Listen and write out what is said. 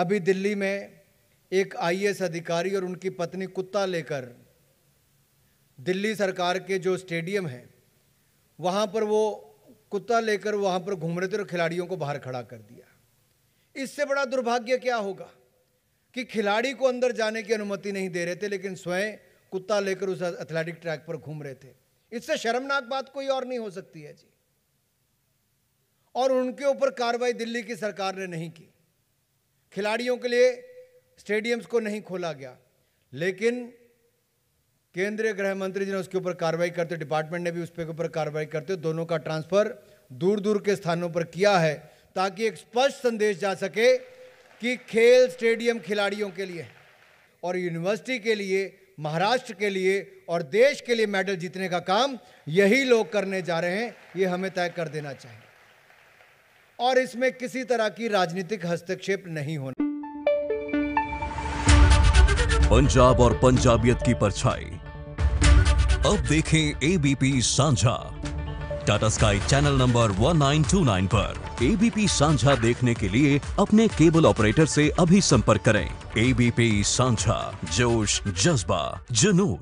अभी दिल्ली में एक आईएएस अधिकारी और उनकी पत्नी कुत्ता लेकर दिल्ली सरकार के जो स्टेडियम है वहाँ पर वो कुत्ता लेकर वहाँ पर घूम रहे थे और खिलाड़ियों को बाहर खड़ा कर दिया इससे बड़ा दुर्भाग्य क्या होगा कि खिलाड़ी को अंदर जाने की अनुमति नहीं दे रहे थे लेकिन स्वयं कुत्ता लेकर उस एथलेटिक ट्रैक पर घूम रहे थे इससे शर्मनाक बात कोई और नहीं हो सकती है जी और उनके ऊपर कार्रवाई दिल्ली की सरकार ने नहीं की खिलाड़ियों के लिए स्टेडियम्स को नहीं खोला गया लेकिन केंद्रीय गृह मंत्री जी ने उसके ऊपर कार्रवाई करते डिपार्टमेंट ने भी उस पर ऊपर कार्रवाई करते दोनों का ट्रांसफर दूर दूर के स्थानों पर किया है ताकि एक स्पष्ट संदेश जा सके कि खेल स्टेडियम खिलाड़ियों के लिए और यूनिवर्सिटी के लिए महाराष्ट्र के लिए और देश के लिए मेडल जीतने का काम यही लोग करने जा रहे हैं ये हमें तय कर देना चाहिए और इसमें किसी तरह की राजनीतिक हस्तक्षेप नहीं होना पंजाब और पंजाबियत की परछाई अब देखें एबीपी सांझा टाटा स्काई चैनल नंबर 1929 पर एबीपी सांझा देखने के लिए अपने केबल ऑपरेटर से अभी संपर्क करें एबीपी सांझा जोश जज्बा जनू